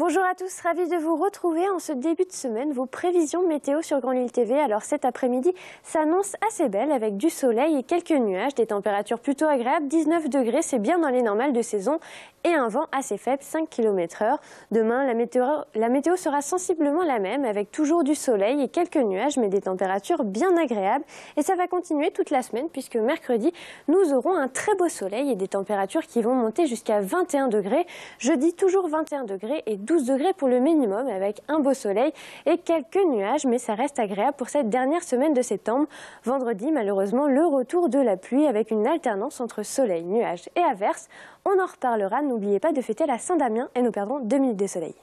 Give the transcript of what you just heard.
Bonjour à tous, ravi de vous retrouver en ce début de semaine. Vos prévisions météo sur Grand Lille TV. Alors cet après-midi s'annonce assez belle avec du soleil et quelques nuages, des températures plutôt agréables, 19 degrés, c'est bien dans les normales de saison et un vent assez faible, 5 km heure. Demain, la météo, sera sensiblement la même avec toujours du soleil et quelques nuages mais des températures bien agréables et ça va continuer toute la semaine puisque mercredi, nous aurons un très beau soleil et des températures qui vont monter jusqu'à 21 degrés. Jeudi, toujours 21 degrés et 12 degrés pour le minimum avec un beau soleil et quelques nuages, mais ça reste agréable pour cette dernière semaine de septembre. Vendredi, malheureusement, le retour de la pluie avec une alternance entre soleil, nuages et averses. On en reparlera, n'oubliez pas de fêter la Saint-Damien et nous perdrons 2 minutes de soleil.